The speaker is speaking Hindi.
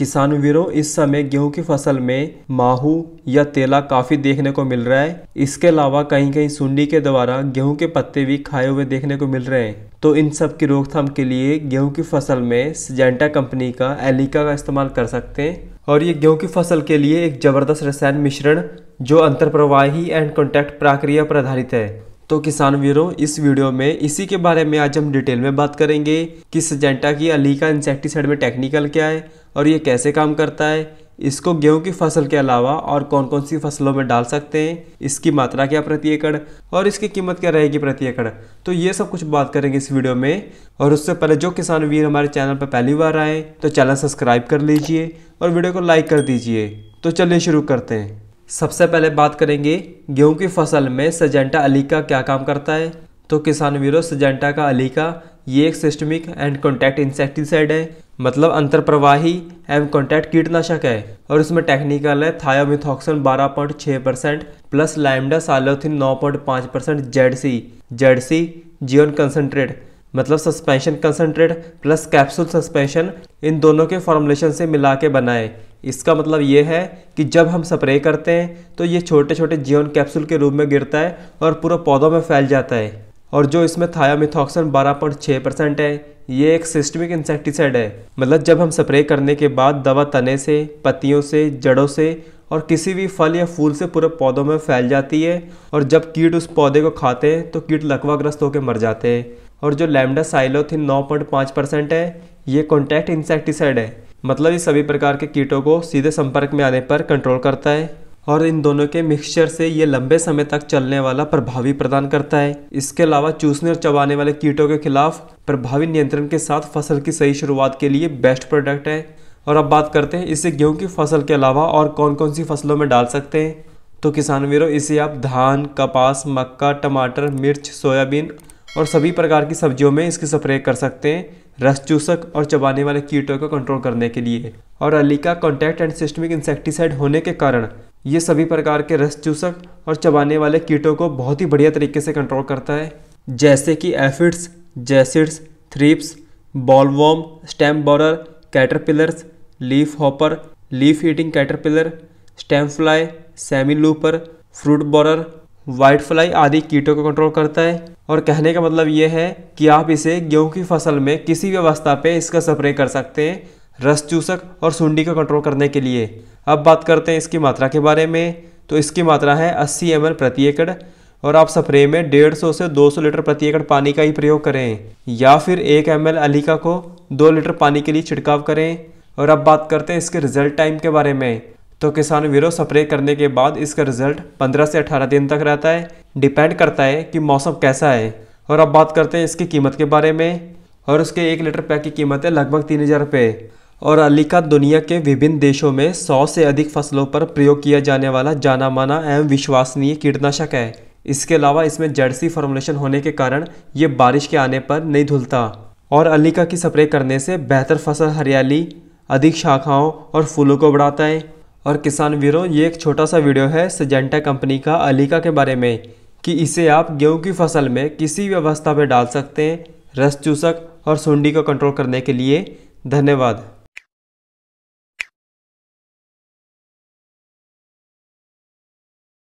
किसान वीरों इस समय गेहूं की फसल में माहू या तेला काफ़ी देखने को मिल रहा है इसके अलावा कहीं कहीं सुंडी के द्वारा गेहूं के पत्ते भी खाए हुए देखने को मिल रहे हैं तो इन सब की रोकथाम के लिए गेहूं की फसल में सजेंटा कंपनी का एलिका का इस्तेमाल कर सकते हैं और ये गेहूं की फसल के लिए एक ज़बरदस्त रसायन मिश्रण जो अंतर्प्रवाही एंड कॉन्टैक्ट प्रक्रिया पर आधारित है तो किसान वीरों इस वीडियो में इसी के बारे में आज हम डिटेल में बात करेंगे कि सजेंटा की अली का इंसेक्टिसाइड में टेक्निकल क्या है और ये कैसे काम करता है इसको गेहूं की फसल के अलावा और कौन कौन सी फसलों में डाल सकते हैं इसकी मात्रा क्या प्रति एकड़ और इसकी कीमत क्या रहेगी प्रति एकड़ तो ये सब कुछ बात करेंगे इस वीडियो में और उससे पहले जो किसान वीर हमारे चैनल पर पहली बार आए तो चैनल सब्सक्राइब कर लीजिए और वीडियो को लाइक कर दीजिए तो चलिए शुरू करते हैं सबसे पहले बात करेंगे गेहूं की फसल में सजेंटा अलीका क्या काम करता है तो किसान वीरों सजेंटा का अलीका ये एक सिस्टमिक एंड कॉन्टैक्ट इंसेक्टिसाइड है मतलब अंतर प्रवाही एंड कॉन्टैक्ट कीटनाशक है और इसमें टेक्निकल है thiamethoxam 12.6 percent plus lambda cyhalothrin 9.5 percent Z C Z C जियोन कंसनट्रेट मतलब suspension concentrate plus capsule suspension इन दोनों के फॉर्मुलेशन से मिला के बनाए इसका मतलब ये है कि जब हम स्प्रे करते हैं तो ये छोटे छोटे जीवन कैप्सूल के रूप में गिरता है और पूरा पौधों में फैल जाता है और जो इसमें थायामिथॉक्सन 12.6 परसेंट है ये एक सिस्टमिक इंसेक्टिसाइड है मतलब जब हम स्प्रे करने के बाद दवा तने से पत्तियों से जड़ों से और किसी भी फल या फूल से पूरे पौधों में फैल जाती है और जब कीट उस पौधे को खाते हैं तो कीट लकवाग्रस्त होकर मर जाते हैं और जो लैमडा साइलोथिन 9.5 परसेंट है ये कॉन्टैक्ट इंसेक्टिसाइड है मतलब ये सभी प्रकार के कीटों को सीधे संपर्क में आने पर कंट्रोल करता है और इन दोनों के मिक्सचर से ये लंबे समय तक चलने वाला प्रभावी प्रदान करता है इसके अलावा चूसने और चबाने वाले कीटों के खिलाफ प्रभावी नियंत्रण के साथ फसल की सही शुरुआत के लिए बेस्ट प्रोडक्ट है और अब बात करते हैं इसे गेहूं की फसल के अलावा और कौन कौन सी फसलों में डाल सकते हैं तो किसान वीरों इसे आप धान कपास मक्का टमाटर मिर्च सोयाबीन और सभी प्रकार की सब्जियों में इसकी स्प्रे कर सकते हैं रस चूसक और चबाने वाले कीटों को कंट्रोल करने के लिए और अलीका कॉन्टैक्ट एंड सिस्टमिक इंसेक्टिसाइड होने के कारण ये सभी प्रकार के रस चूसक और चबाने वाले कीटों को बहुत ही बढ़िया तरीके से कंट्रोल करता है जैसे कि aphids jassids thrips bollworm stem borer caterpillars leaf hopper leaf eating caterpillar stem fly semi looper fruit borer white fly आदि कीटों को कंट्रोल करता है और कहने का मतलब ये है कि आप इसे गेहूं की फसल में किसी भी अवस्था पे इसका स्प्रे कर सकते हैं रस चूसक और सुंडी को कंट्रोल करने के लिए अब बात करते हैं इसकी मात्रा के बारे में तो इसकी मात्रा है 80 एम प्रति एकड़ और आप स्प्रे में 150 से 200 लीटर प्रति एकड़ पानी का ही प्रयोग करें या फिर एक एम एल अलीका को दो लीटर पानी के लिए छिड़काव करें और अब बात करते हैं इसके रिजल्ट टाइम के बारे में तो किसान वीरों स्प्रे करने के बाद इसका रिजल्ट 15 से 18 दिन तक रहता है डिपेंड करता है कि मौसम कैसा है और अब बात करते हैं इसकी कीमत के बारे में और उसके एक लीटर पैक की कीमत है लगभग तीन हज़ार रुपये और अलीका दुनिया के विभिन्न देशों में सौ से अधिक फसलों पर प्रयोग किया जाने वाला जाना माना एवं विश्वसनीय कीटनाशक है इसके अलावा इसमें जर्सी फॉर्मुलेशन होने के कारण ये बारिश के आने पर नहीं धुलता और अलीका की स्प्रे करने से बेहतर फसल हरियाली अधिक शाखाओं और फूलों को बढ़ाता है और किसान वीरों ये एक छोटा सा वीडियो है सजेंटा कंपनी का अलीका के बारे में कि इसे आप गेहूँ की फसल में किसी भी अवस्था डाल सकते हैं रस चूसक और सुंडी को कंट्रोल करने के लिए धन्यवाद